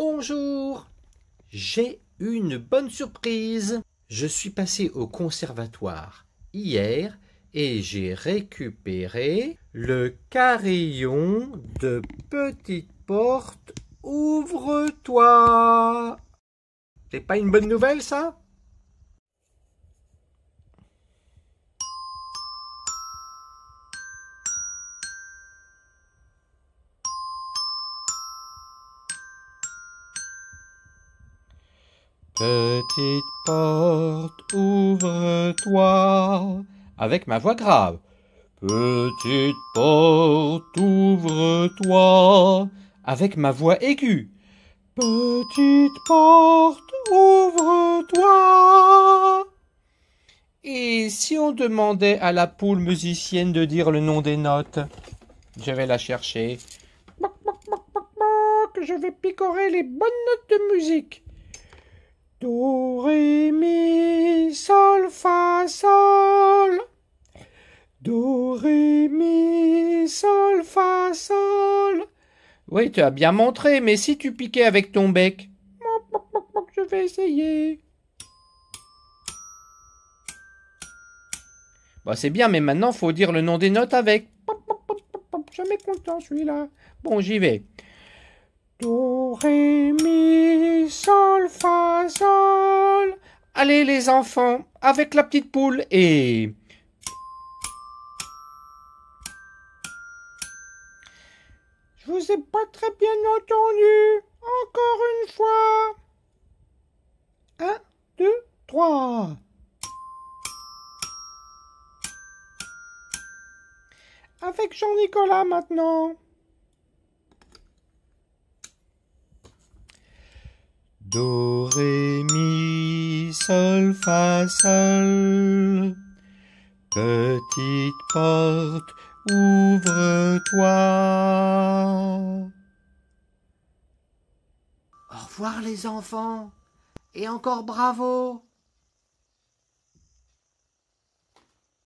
Bonjour J'ai une bonne surprise Je suis passé au conservatoire hier et j'ai récupéré le carillon de petite porte ouvre-toi. C'est pas une bonne nouvelle ça Petite porte, ouvre-toi. Avec ma voix grave. Petite porte, ouvre-toi. Avec ma voix aiguë. Petite porte, ouvre-toi. Et si on demandait à la poule musicienne de dire le nom des notes Je vais la chercher. Je vais picorer les bonnes notes de musique. Do, ré, mi, sol, fa, sol. Do, ré, mi, sol, fa, sol. Oui, tu as bien montré, mais si tu piquais avec ton bec. Je vais essayer. Bon, bah, c'est bien, mais maintenant, faut dire le nom des notes avec. Je content, celui-là. Bon, j'y vais. Do, ré, mi, sol, fa, sol. Allez les enfants, avec la petite poule et... Je vous ai pas très bien entendu. Encore une fois. Un, deux, trois. Avec Jean-Nicolas maintenant. Petite porte, ouvre-toi. Au revoir les enfants, et encore bravo.